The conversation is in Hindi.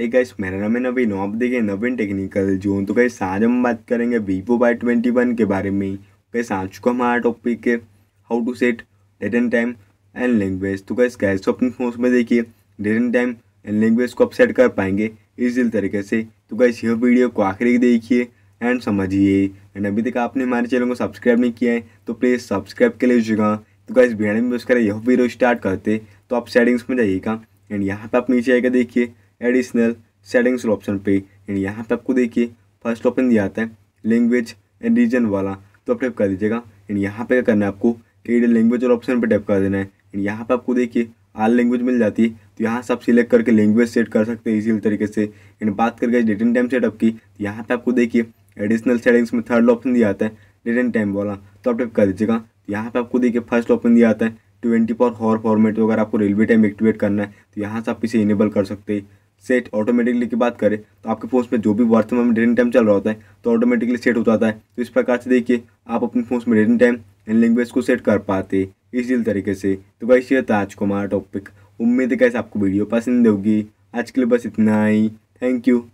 एक गाइस मेरा नाम है नवीन आप देखिए नवीन टेक्निकल जो तो गाइस आज हम बात करेंगे वीवो वाई ट्वेंटी वन के बारे में गाइस आ चुका हमारा टॉपिक है how to set date and time and language तो गाइस कैसे अपने फोन में देखिए date and time and language को आप सेट कर पाएंगे इसी तरीके से तो गाइस यह वीडियो को आखिरी देखिए एंड समझिए एंड अभी तक आपने हमारे चैनल को सब्सक्राइब नहीं किया है तो प्लीज़ सब्सक्राइब कर लीजिएगा तो गाइस बिहार में बस करें यह वीडियो स्टार्ट करते तो आप सेटिंग्स में जाइएगा एंड यहाँ पर आप नीचे आएगा देखिए एडिशनल सेटिंग्स ऑप्शन पे एंड यहाँ पे आपको देखिए फर्स्ट ऑप्शन दिया आता है लैंग्वेज एंड रीजन वाला तो आप टैप कर दीजिएगा एंड यहाँ पे क्या करना है आपको एड लैंग्वेज और ऑप्शन पे टैप कर देना है एंड यहाँ पे आपको देखिए आल लैंग्वेज मिल जाती है तो यहाँ से आप सिलेक्ट करके लैंग्वेज सेट कर सकते हैं इसी तरीके से एंड बात करके डेट एंड टाइम सेटअप की तो यहाँ पे आपको देखिए एडिशनल सेटिंग्स में थर्ड ऑप्शन दिया आता है डेट एंड टाइम वाला तो आप टैप कर दीजिएगा तो यहाँ पे आपको देखिए फर्स्ट ऑप्शन दिया आता है ट्वेंटी फोर हॉर फॉर्मेट अगर आपको रेलवे टाइम एक्टिवेट करना है तो यहाँ से आप इसे इनेबल कर सकते हैं सेट ऑटोमेटिकली की बात करें तो आपके फोन में जो भी वर्तमान में डेटिंग टाइम चल रहा होता है तो ऑटोमेटिकली सेट हो जाता है तो इस प्रकार से देखिए आप अपने फोन में डेटिंग टाइम एंड लैंग्वेज को सेट कर पाते इसी तरीके से तो वैसे ये था आज को हमारा टॉपिक उम्मीद है कैसे आपको वीडियो पसंद होगी आज के लिए बस इतना ही थैंक यू